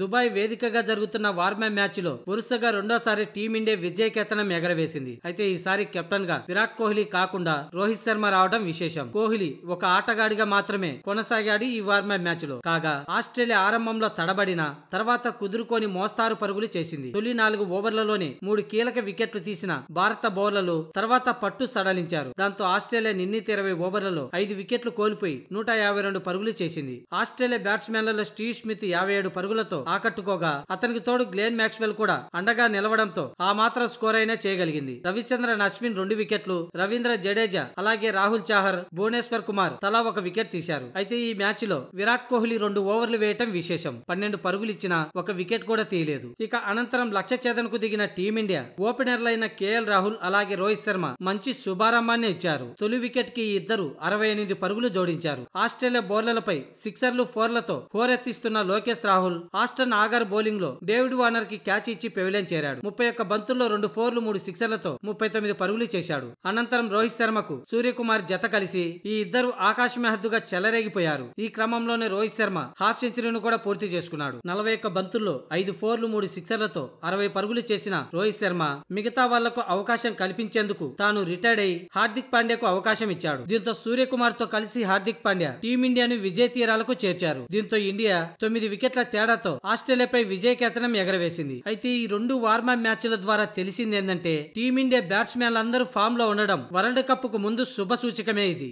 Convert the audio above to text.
Dubai వేదికగా జరుగుతున్న వార్మ్యా match లో వరుసగా రెండోసారి టీమిండియా విజయ కేతనం ఎగరవేసింది అయితే ఈసారి కెప్టెన్ గా విరాట్ కోహ్లీ కాకుండా రోహిత్ శర్మ రావడం విశేషం కోహ్లీ ఒక ఆటగాడిగా మాత్రమే కొనసాగాడు ఈ వార్మ్యా మ్యాచ్ లో కాగా ఆస్ట్రేలియా ఆరంభంలో తడబడిన తర్వాత కుదురుకొని మోస్తారు పరుగులు చేసింది తొలి నాలుగు ఓవర్లలోనే మూడు కీలక వికెట్లు తీసిన భారత బౌలర్లు తర్వాత పట్టు సడలించారు దాంతో ఆస్ట్రేలియా నిన్నీత ఇరవై ఓవర్లలో ఐదు వికెట్లు కోల్పోయి నూట యాభై రెండు పరుగులు చేసింది ఆస్ట్రేలియా బ్యాట్స్మెన్లలో స్టీవ్ స్మిత్ యాభై ఏడు పరుగులతో ఆకట్టుకోగా అతనికి తోడు గ్లేన్ మ్యాక్స్వెల్ కూడా అండగా నిలవడంతో ఆ మాత్రం స్కోర్ అయినా చేయగలిగింది రవిచంద్రన్ అశ్విన్ రెండు వికెట్లు రవీంద్ర జడేజా అలాగే రాహుల్ చాహర్ భువనేశ్వర్ కుమార్ తలా ఒక వికెట్ తీశారు అయితే ఈ మ్యాచ్ లో విరాట్ కోహ్లీ రెండు ఓవర్లు వేయటం విశేషం పన్నెండు పరుగులు ఇచ్చిన ఒక వికెట్ కూడా తీయలేదు ఇక అనంతరం లక్ష్య కు దిగిన టీమిండియా ఓపెనర్లైన కేఎల్ రాహుల్ అలాగే రోహిత్ శర్మ మంచి శుభారంభాన్ని ఇచ్చారు తొలి వికెట్ కి ఇద్దరు అరవై ఎనిమిది పరుగులు జోడించారు ఆస్ట్రేలియా బౌలర్లపై సిక్సర్లు ఫోర్లతో హోరెత్తిస్తున్న Lokesh Rahul Australia Ashton Agar లో డేవిడ్ వార్నర్ కి క్యాచ్ ఇచ్చి పెవిలియన్ చేరాడు ముప్పై ఒక్క బంతుల్లో రెండు ఫోర్లు మూడు సిక్సర్లతో ముప్పై తొమ్మిది పరుగులు చేశాడు అనంతరం రోహిత్ శర్మకు సూర్యకుమార్ జత కలిసి ఈ ఇద్దరు ఆకాశ మెహద్దుగా చెలరేగిపోయారు ఈ క్రమంలోనే రోహిత్ శర్మ హాఫ్ సెంచరీను కూడా పూర్తి చేసుకున్నాడు నలభై ఒక్క బంతుల్లో ఐదు ఫోర్లు మూడు సిక్సర్లతో అరవై పరుగులు చేసిన రోహిత్ శర్మ మిగతా వాళ్లకు అవకాశం కల్పించేందుకు తాను రిటైర్డ్ అయి హార్దిక్ పాండ్యాకు అవకాశం ఇచ్చాడు దీంతో సూర్యకుమార్ తో కలిసి హార్దిక్ పాండ్యా టీమిండియాను విజయ తీరాలకు చేర్చారు దీంతో ఇండియా తొమ్మిది వికెట్ల తేడాతో ఆస్ట్రేలియాపై విజయకేతనం ఎగరవేసింది అయితే ఈ రెండు వార్మప్ మ్యాచ్ల ద్వారా తెలిసింది ఏంటంటే టీమిండియా బ్యాట్స్మెన్లందరూ ఫామ్ లో ఉండడం వరల్డ్ కప్ కు ముందు శుభ సూచకమే ఇది